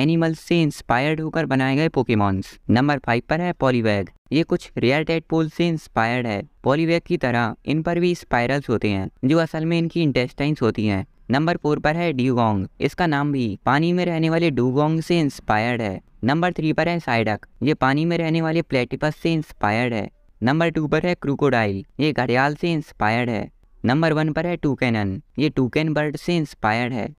animals से inspired होकर बनाए गए पोकेमॉन्स नंबर फाइव पर है पॉलीवैग ये कुछ रेयर पोल से इंस्पायर्ड है पॉलीवैग की तरह इन पर भी स्पायरल्स होते हैं जो असल में इनकी इंटेस्टाइंस होती हैं नंबर फोर पर है ड्यूगोंग इसका नाम भी पानी में रहने वाले डूगोंग से इंस्पायर्ड है नंबर थ्री पर है साइडक ये पानी में रहने वाले प्लेटिपस से इंस्पायर्ड है नंबर टू पर है क्रूकोडाइल ये घड़ियाल से इंस्पायर्ड है नंबर वन पर है टूकेनन ये टूकेन बर्ड से इंस्पायर्ड है